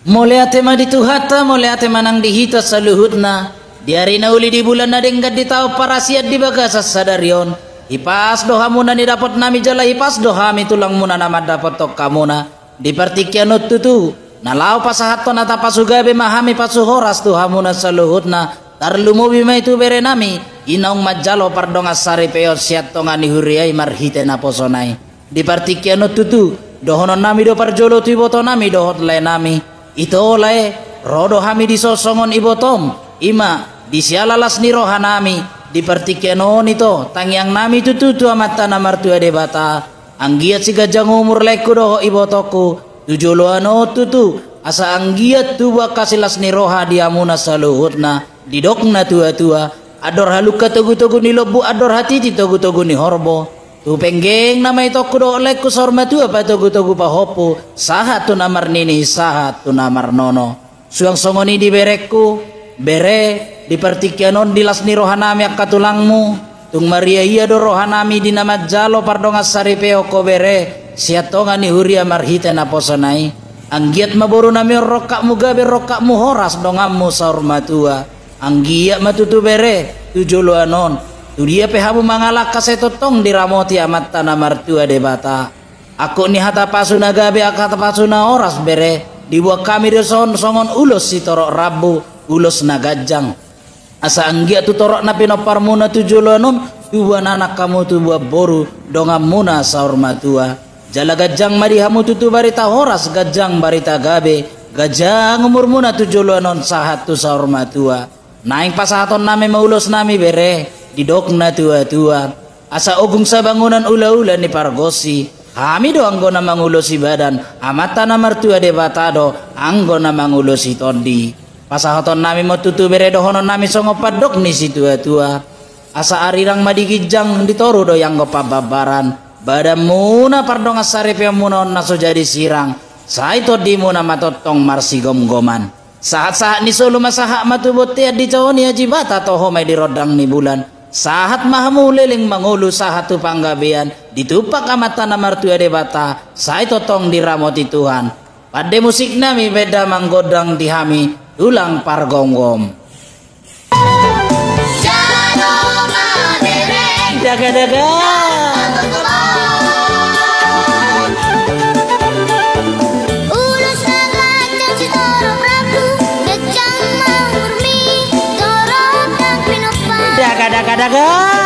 Mulai tema di hata mulya tema nang dihita saluhutna diari nauli di bulan di tahu parasiat di bagasa sadarion ipas muna ni dapat nami jala ipas mi tulang muna nama dapat tok kamuna di pertikian tutu nalau pasahaton ata pasuga be mahami pasuhoras muna saluhutna tarlumu bima itu berenami inaung majalo pardonga sari peot siat tongani huriai marhite na posonai di pertikian tutu dohonon nami do parjolo tiboto nami dohot le nami ito oleh rodo hami di sosongon ibotom ima di sialalas ni rohanami di pertikianon ito yang nami tua tututu nama tua debata anggiat si gajang umur leku doho ibotoku tujuluano tutu asa anggiat tuba kasilas ni roha amuna saluhutna didokna tua-tua ador haluka togu-togu ni lobu ador hati di togu-togu ni horbo Tu penggeng nama itu kudo oleh kusorma tu apa tu guto gupa hopo sahat tu namar nini sahat tu namar nono suang songoni di bereku bere di pertikianon dilas lasni rohanami akatulangmu tung maria iya do rohanami di nama jalo pardonga saripeo ko bere siatonga ni huria marhita na posonai anggiat maboru nami rokak mugabe rokak muhoras dongamu saurmatua anggiat matutu bere tujulu anon Tu dia pehamu mangalak kase totong di ramoti amat tanah martua de bata. Aku ni hata pasuna gabe hata pasuna oras bere. Dibuat kami son songon ulos si torok rabu ulos nagajang. Asa anggia tu torok napi nopar muna tujuh lonum tubuan anak kamu tu buat boru dongam muna saur matua. Jala gajang mari hamu tu barita horas gajang barita gabe gajang umur muna tujuh sahat tu saur matua. Naing ton nami maulos nami bere didok na tua-tua asa ogung sa bangunan ula-ula ni Pargosi kami do anggo na mangulo si badan amata na martua de batado anggo na mangulo si tondi pasahoton nami motutu tutubere dohonon nami songo padok ni si tua-tua asa arirang madigijang ditoro do yang go pababaran badan muna pardong asarip yang muna naso jadi sirang saito ito di muna matotong marsi goman saat-saat ni solo masahak matubot tiad di caon ya bata toho may dirodang ni bulan sahat mahamuliling mangulu sahat panggabian ditupak amata na martua debata bata sai totong diramoti Tuhan pada musik nami beda manggodang dihami ulang pargonggom jaga-jaga dadah kadang dadah